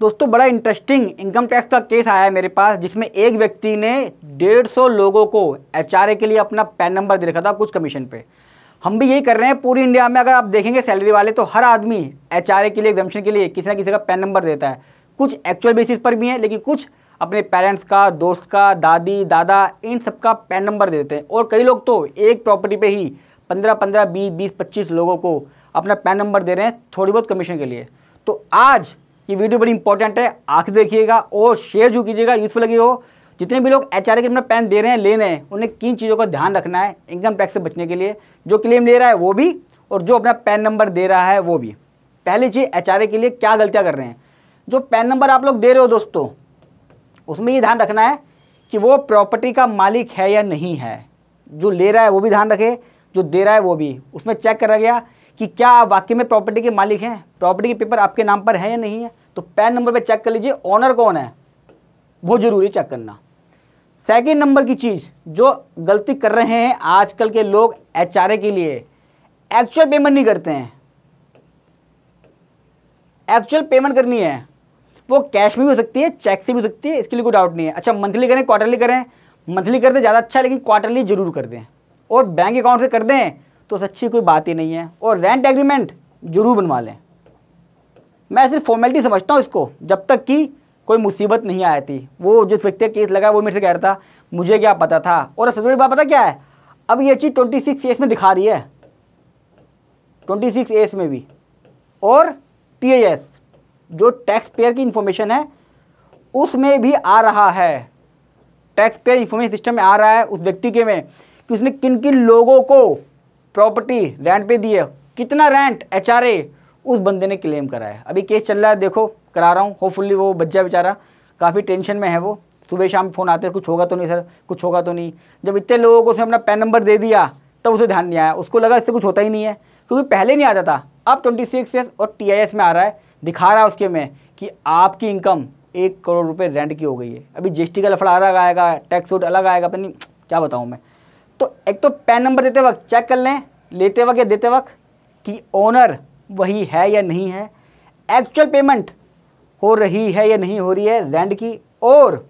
दोस्तों बड़ा interesting income tax का केस आया है मेरे पास जिसमें एक व्यक्ति ने डेढ़ सौ लोगों को एच के लिए अपना पैन नंबर दे रखा था कुछ कमीशन पे हम भी यही कर रहे हैं पूरी इंडिया में अगर आप देखेंगे सैलरी वाले तो हर आदमी एच के लिए एग्जामेशन के लिए किसी ना किसी का पैन नंबर देता है कुछ एक्चुअल बेसिस पर भी हैं लेकिन कुछ अपने पेरेंट्स का दोस्त का दादी दादा इन सब का पैन नंबर देते हैं और कई लोग तो एक प्रॉपर्टी पे ही पंद्रह पंद्रह बीस बीस पच्चीस लोगों को अपना पैन नंबर दे रहे हैं थोड़ी बहुत कमीशन के लिए तो आज ये वीडियो बड़ी इंपॉर्टेंट है आखिर देखिएगा और शेयर जो कीजिएगा यूजफुल लगी हो जितने भी लोग एच आर के अपना पैन दे रहे हैं ले रहे हैं उन्हें किन चीज़ों का ध्यान रखना है इनकम टैक्स से बचने के लिए जो क्लेम ले रहा है वो भी और जो अपना पैन नंबर दे रहा है वो भी पहली चीज़ एच के लिए क्या गलतियाँ कर रहे हैं जो पैन नंबर आप लोग दे रहे हो दोस्तों उसमें ये ध्यान रखना है कि वो प्रॉपर्टी का मालिक है या नहीं है जो ले रहा है वो भी ध्यान रखे जो दे रहा है वो भी उसमें चेक करा गया कि क्या आप वाकई में प्रॉपर्टी के मालिक हैं प्रॉपर्टी के पेपर आपके नाम पर है या नहीं है तो पैन नंबर पे चेक कर लीजिए ऑनर कौन है वो ज़रूरी चेक करना सेकेंड नंबर की चीज़ जो गलती कर रहे हैं आजकल के लोग एच के लिए एक्चुअल पेमेंट नहीं करते हैं एक्चुअल पेमेंट करनी है वो कैश में भी हो सकती है चेक से भी हो सकती है इसके लिए कोई डाउट नहीं है अच्छा मंथली करें क्वार्टरली करें मंथली कर दें ज़्यादा अच्छा है लेकिन क्वार्टरली जरूर कर दें और बैंक अकाउंट से कर दें तो सच्ची कोई बात ही नहीं है और रेंट एग्रीमेंट जरूर बनवा लें मैं सिर्फ फॉर्मेलिटी समझता हूँ इसको जब तक कि कोई मुसीबत नहीं आई थी वो जिस व्यक्ति का केस लगा वो मेरे से कह रहा था मुझे क्या पता था और सबसे बड़ी बात पता क्या है अब ये चीज़ ट्वेंटी सिक्स एस में दिखा रही है ट्वेंटी सिक्स एस में भी और टी एस जो टैक्स पेयर की इन्फॉर्मेशन है उसमें भी आ रहा है टैक्स पेयर इन्फॉर्मेशन सिस्टम में आ रहा है उस व्यक्ति के में कि उसने किन किन लोगों को प्रॉपर्टी रेंट पे दी है कितना रेंट एच उस बंदे ने क्लेम कराया अभी केस चल रहा है देखो करा रहा हूँ होपफुल्ली वो बच्चा बेचारा काफ़ी टेंशन में है वो सुबह शाम फ़ोन आते कुछ होगा तो नहीं सर कुछ होगा तो नहीं जब इतने लोगों को उसने अपना पैन नंबर दे दिया तब तो उसे ध्यान नहीं आया उसको लगा इससे कुछ होता ही नहीं है क्योंकि पहले नहीं आता था अब ट्वेंटी सिक्स एस और टी आई एस में आ रहा है दिखा रहा है उसके में कि आपकी इनकम एक करोड़ रुपये रेंट की हो गई है अभी टी का लफड़ा अलग आएगा टैक्स वोट अलग आएगा पता नहीं क्या बताऊँ मैं तो एक तो पैन नंबर देते वक्त चेक कर लें लेते वक्त या देते वक्त कि ओनर वही है या नहीं है एक्चुअल पेमेंट हो रही है या नहीं हो रही है रेंट की और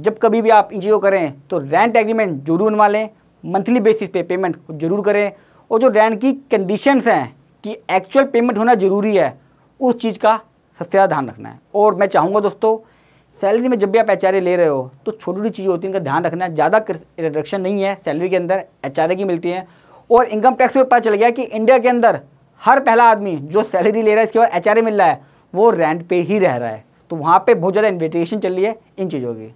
जब कभी भी आप एन करें तो रेंट एग्रीमेंट जरूर बनवा लें मंथली बेसिस पे पेमेंट जरूर करें और जो रेंट की कंडीशंस हैं कि एक्चुअल पेमेंट होना ज़रूरी है उस चीज़ का सबसे ज़्यादा ध्यान रखना है और मैं चाहूँगा दोस्तों सैलरी में जब भी आप एच ले रहे हो तो छोटी छोटी चीज़ें होती हैं इनका ध्यान रखना है ज़्यादा रिडक्शन नहीं है सैलरी के अंदर एच की मिलती है और इनकम टैक्स में पता चल गया कि इंडिया के अंदर हर पहला आदमी जो सैलरी ले रहा है इसके बाद एच मिल रहा है वो रेंट पे ही रह रहा है तो वहाँ पे बहुत ज़्यादा इन्विटेशन चल रही है इन चीज़ों की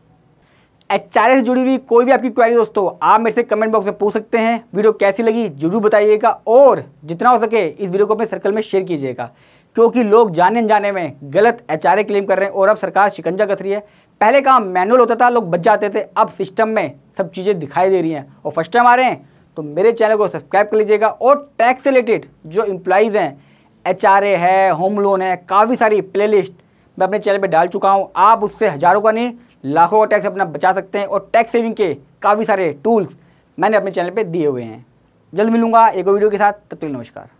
एच से जुड़ी हुई कोई भी आपकी क्वेरी दोस्तों आप मेरे से कमेंट बॉक्स में पूछ सकते हैं वीडियो कैसी लगी जरूर बताइएगा और जितना हो सके इस वीडियो को अपने सर्कल में शेयर कीजिएगा क्योंकि लोग जाने जाने में गलत एच क्लेम कर रहे हैं और अब सरकार शिकंजा कस रही है पहले काम मैनुअल होता था लोग बच जाते थे अब सिस्टम में सब चीज़ें दिखाई दे रही हैं और फर्स्ट टाइम आ रहे हैं तो मेरे चैनल को सब्सक्राइब कर लीजिएगा और टैक्स रिलेटेड जो इम्प्लाइज़ हैं एच है होम लोन है काफ़ी सारी प्लेलिस्ट मैं अपने चैनल पर डाल चुका हूँ आप उससे हज़ारों का नहीं लाखों का टैक्स अपना बचा सकते हैं और टैक्स सेविंग के काफ़ी सारे टूल्स मैंने अपने चैनल पर दिए हुए हैं जल्द मिलूंगा एक और वीडियो के साथ तब तक नमस्कार